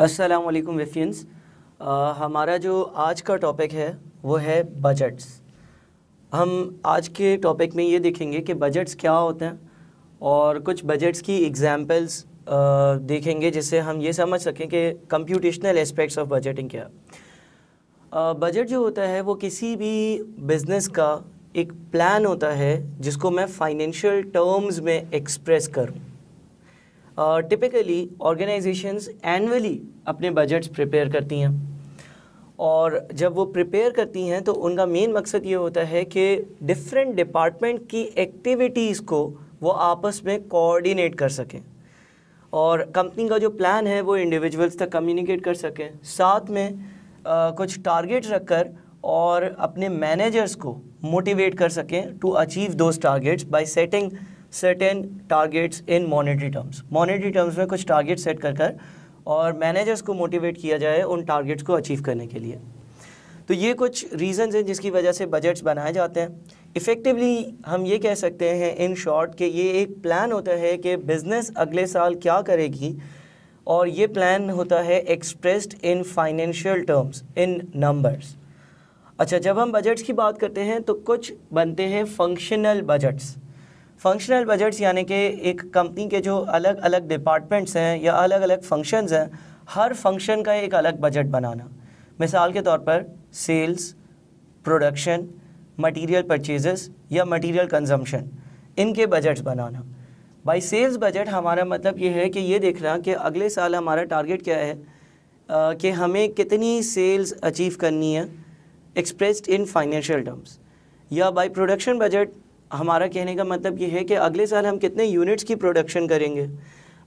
अस्सलाम वालेकुम वेफियंस हमारा जो आज का टॉपिक है वो है बजट्स हम आज के टॉपिक में ये देखेंगे कि बजट्स क्या होते हैं और कुछ बजट्स की एग्जांपल्स uh, देखेंगे जिससे हम ये समझ सकें कि कंप्यूटेशनल एस्पेक्ट्स ऑफ बजटिंग क्या बजट uh, जो होता है वो किसी भी बिज़नेस का एक प्लान होता है जिसको मैं फाइनेंशियल टर्म्स में एक्सप्रेस करूँ टिपिकली ऑर्गेनाइजेशंस एनुअली अपने बजट्स प्रिपेयर करती हैं और जब वो प्रिपेयर करती हैं तो उनका मेन मकसद ये होता है कि डिफरेंट डिपार्टमेंट की एक्टिविटीज़ को वो आपस में कोऑर्डिनेट कर सकें और कंपनी का जो प्लान है वो इंडिविजुअल्स तक कम्युनिकेट कर सकें साथ में आ, कुछ टारगेट रखकर और अपने मैनेजर्स को मोटिवेट कर सकें to achieve those targets by setting certain targets in monetary terms Monetary terms में कुछ टारगेट सेट कर कर और मैनेजर्स को मोटिवेट किया जाए उन टारगेट्स को अचीव करने के लिए तो ये कुछ रीजंस हैं जिसकी वजह से बजट्स बनाए जाते हैं इफ़ेक्टिवली हम ये कह सकते हैं इन शॉर्ट कि ये एक प्लान होता है कि बिज़नेस अगले साल क्या करेगी और ये प्लान होता है expressed in financial terms in numbers अच्छा जब हम बजट्स की बात करते हैं तो कुछ बनते हैं फंक्शनल बजट्स फंक्शनल बजट्स यानी कि एक कंपनी के जो अलग अलग डिपार्टमेंट्स हैं या अलग अलग फंक्शंस हैं हर फंक्शन का एक अलग बजट बनाना मिसाल के तौर पर सेल्स प्रोडक्शन मटेरियल परचेजेस या मटेरियल कंजम्पशन इनके बजट्स बनाना बाई सेल्स बजट हमारा मतलब ये है कि ये देखना कि अगले साल हमारा टारगेट क्या है आ, कि हमें कितनी सेल्स अचीव करनी है एक्सप्रेस्ड इन फाइनेंशियल टर्म्स या बाई प्रोडक्शन बजट हमारा कहने का मतलब ये है कि अगले साल हम कितने यूनिट्स की प्रोडक्शन करेंगे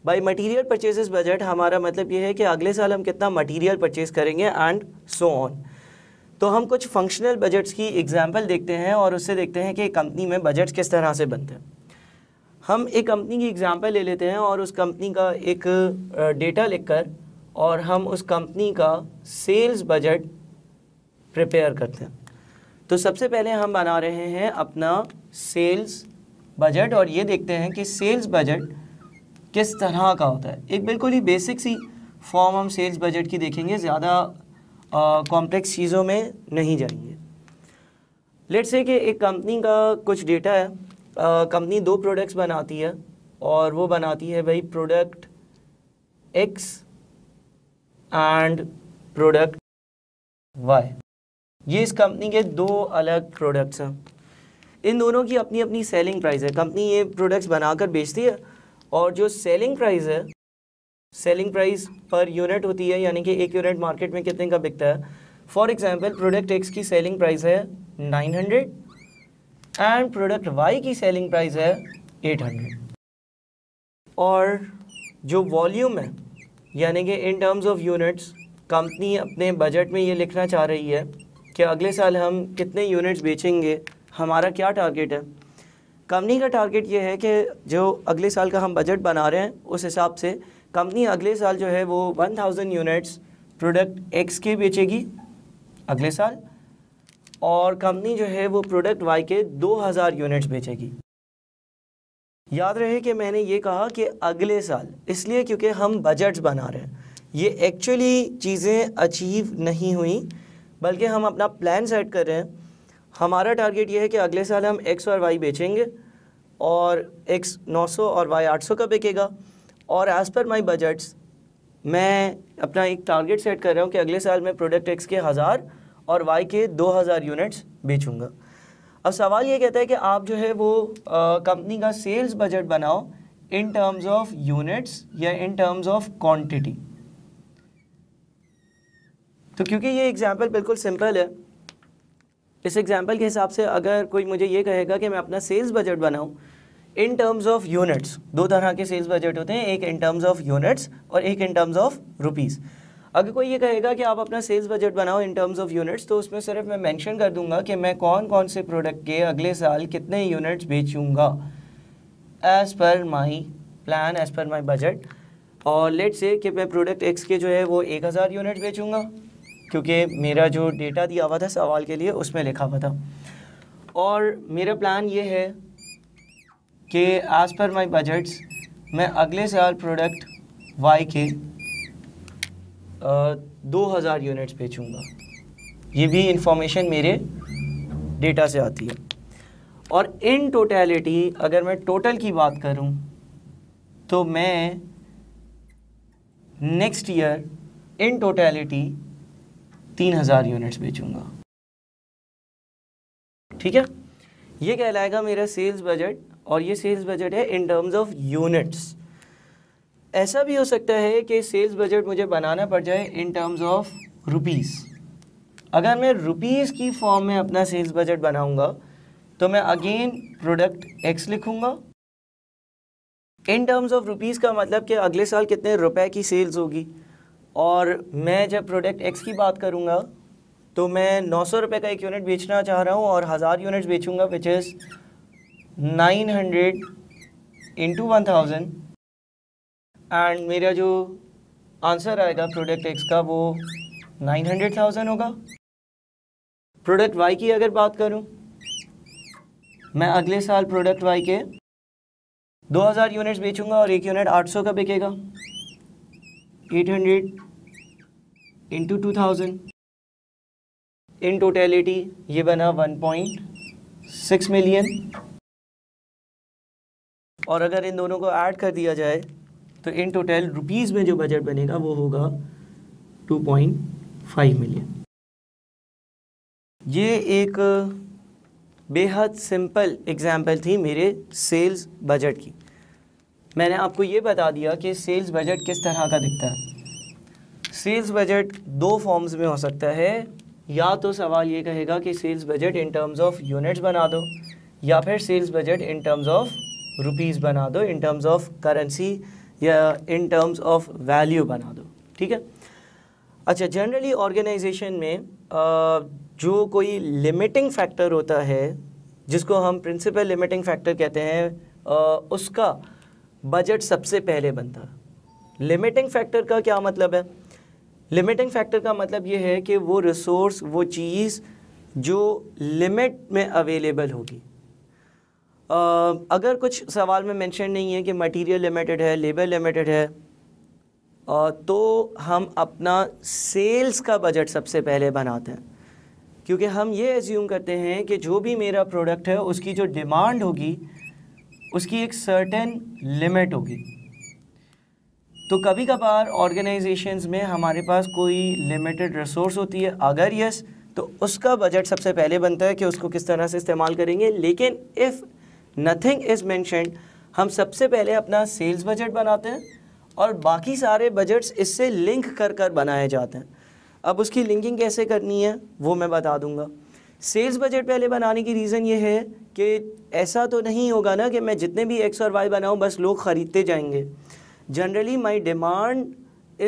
बाई मटीरियल परचेजेस बजट हमारा मतलब ये है कि अगले साल हम कितना मटीरियल परचेज करेंगे एंड सो ऑन तो हम कुछ फंक्शनल बजट्स की एग्जाम्पल देखते हैं और उससे देखते हैं कि कंपनी में बजट्स किस तरह से बनते हैं हम एक कंपनी की एग्ज़ाम्पल ले लेते हैं और उस कंपनी का एक डेटा लिखकर और हम उस कंपनी का सेल्स बजट प्रिपेयर करते हैं तो सबसे पहले हम बना रहे हैं अपना सेल्स बजट और ये देखते हैं कि सेल्स बजट किस तरह का होता है एक बिल्कुल ही बेसिक सी फॉर्म हम सेल्स बजट की देखेंगे ज़्यादा कॉम्प्लेक्स चीज़ों में नहीं जाएंगे लेट्स से कि एक कंपनी का कुछ डेटा है कंपनी दो प्रोडक्ट्स बनाती है और वो बनाती है भाई product X and product Y ये इस कंपनी के दो अलग प्रोडक्ट्स हैं इन दोनों की अपनी अपनी सेलिंग प्राइस है कंपनी ये प्रोडक्ट्स बनाकर बेचती है और जो सेलिंग प्राइस है सेलिंग प्राइस पर यूनिट होती है यानी कि एक यूनिट मार्केट में कितने का बिकता है फॉर एग्जाम्पल प्रोडक्ट एक्स की सेलिंग प्राइस है 900 एंड प्रोडक्ट वाई की सेलिंग प्राइस है 800 और जो वॉल्यूम है यानी कि in terms of units company अपने बजट में ये लिखना चाह रही है कि अगले साल हम कितने यूनिट्स बेचेंगे हमारा क्या टारगेट है कंपनी का टारगेट ये है कि जो अगले साल का हम बजट बना रहे हैं उस हिसाब से कंपनी अगले साल जो है वो 1000 यूनिट्स प्रोडक्ट एक्स के बेचेगी अगले साल और कंपनी जो है वो प्रोडक्ट वाई के 2000 यूनिट्स बेचेगी याद रहे कि मैंने ये कहा कि अगले साल इसलिए क्योंकि हम बजट्स बना रहे हैं ये एक्चुअली चीज़ें अचीव नहीं हुई बल्कि हम अपना प्लान सेट कर रहे हैं हमारा टारगेट ये है कि अगले साल हम एक्स और वाई बेचेंगे और एक्स 900 और वाई 800 का बिकेगा और एज़ पर माई बजट्स मैं अपना एक टारगेट सेट कर रहा हूँ कि अगले साल मैं प्रोडक्ट एक्स के हज़ार और वाई के हज़ार यूनिट्स बेचूँगा अब सवाल ये कहता है कि आप जो है वो कंपनी का सेल्स बजट बनाओ इन टर्म्स ऑफ यूनिट्स या इन टर्म्स ऑफ क्वांटिटी तो क्योंकि ये एग्ज़ाम्पल बिल्कुल सिंपल है इस एग्ज़ाम्पल के हिसाब से अगर कोई मुझे ये कहेगा कि मैं अपना सेल्स बजट बनाऊँ इन टर्म्स ऑफ यूनिट्स दो तरह के सेल्स बजट होते हैं एक इन टर्म्स ऑफ यूनिट्स और एक इन टर्म्स ऑफ रुपीज़ अगर कोई ये कहेगा कि आप अपना सेल्स बजट बनाओ इन टर्म्स ऑफ यूनिट्स तो उसमें सिर्फ मैं मेंशन कर दूंगा कि मैं कौन कौन से प्रोडक्ट के अगले साल कितने units बेचूंगा as per my plan as per my budget और लेट से कि मैं प्रोडक्ट एक्स के जो है वो एक हज़ार यूनिट बेचूंगा क्योंकि मेरा जो डेटा दिया हुआ था सवाल के लिए उसमें लिखा हुआ था और मेरा प्लान ये है कि एज़ पर माई बजट्स मैं अगले साल प्रोडक्ट वाई के दो हज़ार यूनिट्स बेचूँगा ये भी इंफॉर्मेशन मेरे डेटा से आती है और इन टोटलिटी अगर मैं टोटल की बात करूं तो मैं नेक्स्ट ईयर इन टोटलिटी तीन हज़ार यूनिट्स बेचूंगा ठीक है ये कहलाएगा मेरा सेल्स बजट और ये सेल्स बजट है इन टर्म्स ऑफ यूनिट्स ऐसा भी हो सकता है कि सेल्स बजट मुझे बनाना पड़ जाए इन टर्म्स ऑफ रुपीस अगर मैं रुपीस की फॉर्म में अपना सेल्स बजट बनाऊंगा तो मैं अगेन प्रोडक्ट एक्स लिखूंगा इन टर्म्स ऑफ रुपीस का मतलब कि अगले साल कितने रुपए की सेल्स होगी और मैं जब प्रोडक्ट एक्स की बात करूँगा तो मैं नौ सौ रुपये का एक यूनिट बेचना चाह रहा हूँ और हज़ार यूनिट्स बेचूँगा which is nine hundred into one thousand and मेरा जो आंसर आएगा प्रोडक्ट एक्स का वो नाइन हंड्रेड थाउजेंड होगा प्रोडक्ट वाई की अगर बात करूं मैं अगले साल प्रोडक्ट वाई के दो हज़ार यूनिट्स बेचूंगा और एक यूनिट आठ सौ का बिकेगा eight hundred into two thousand in totality ये बना वन पॉइंट सिक्स मिलियन और अगर इन दोनों को ऐड कर दिया जाए तो इन टोटल रुपीज़ में जो बजट बनेगा वो होगा टू पॉइंट फाइव मिलियन ये एक बेहद सिंपल एग्जाम्पल थी मेरे सेल्स बजट की मैंने आपको ये बता दिया कि सेल्स बजट किस तरह का दिखता है सेल्स बजट दो फॉर्म्स में हो सकता है या तो सवाल ये कहेगा कि sales budget in terms of units बना दो या फिर sales budget in terms of rupees बना दो इन टर्म्स ऑफ करेंसी या इन टर्म्स ऑफ वैल्यू बना दो ठीक है अच्छा जनरली ऑर्गेनाइजेशन में जो कोई लिमिटिंग फैक्टर होता है जिसको हम प्रिंसिपल लिमिटिंग फैक्टर कहते हैं उसका बजट सबसे पहले बनता लिमिटिंग फैक्टर का क्या मतलब है लिमिटिंग फैक्टर का मतलब ये है कि वो रिसोर्स वो चीज़ जो लिमिट में अवेलेबल होगी अगर कुछ सवाल में मेंशन नहीं है कि मटेरियल लिमिटेड है लेबर लिमिटेड है आ, तो हम अपना सेल्स का बजट सबसे पहले बनाते हैं क्योंकि हम ये एज्यूम करते हैं कि जो भी मेरा प्रोडक्ट है उसकी जो डिमांड होगी उसकी एक सर्टेन लिमिट होगी तो कभी कभार ऑर्गेनाइजेशंस में हमारे पास कोई लिमिटेड रिसोर्स होती है अगर यस तो उसका बजट सबसे पहले बनता है कि उसको किस तरह से इस्तेमाल करेंगे लेकिन इफ़ नथिंग इज़ मैंशनड हम सबसे पहले अपना सेल्स बजट बनाते हैं और बाकी सारे बजट्स इससे लिंक कर कर बनाए जाते हैं अब उसकी लिंकिंग कैसे करनी है वो मैं बता दूंगा सेल्स बजट पहले बनाने की रीज़न ये है कि ऐसा तो नहीं होगा ना कि मैं जितने भी एक्स और वाई बनाऊँ बस लोग ख़रीदते जाएंगे generally my demand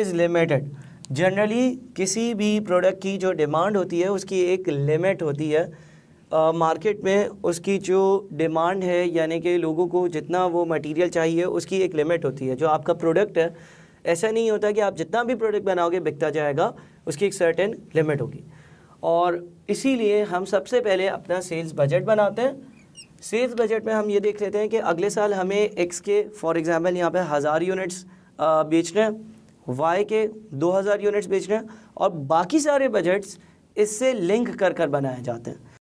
is limited generally किसी भी प्रोडक्ट की जो डिमांड होती है उसकी एक लिमिट होती है मार्केट uh, में उसकी जो डिमांड है यानी कि लोगों को जितना वो मटेरियल चाहिए उसकी एक लिमिट होती है जो आपका प्रोडक्ट है ऐसा नहीं होता कि आप जितना भी प्रोडक्ट बनाओगे बिकता जाएगा उसकी एक सर्टेन लिमिट होगी और इसीलिए हम सबसे पहले अपना सेल्स बजट बनाते हैं सेल्स बजट में हम ये देख लेते हैं कि अगले साल हमें एक्स के फॉर एग्ज़ाम्पल यहाँ पे हज़ार यूनिट्स बेचने हैं वाई के दो हज़ार यूनिट्स बेचने हैं और बाकी सारे बजट्स इससे लिंक कर कर बनाए जाते हैं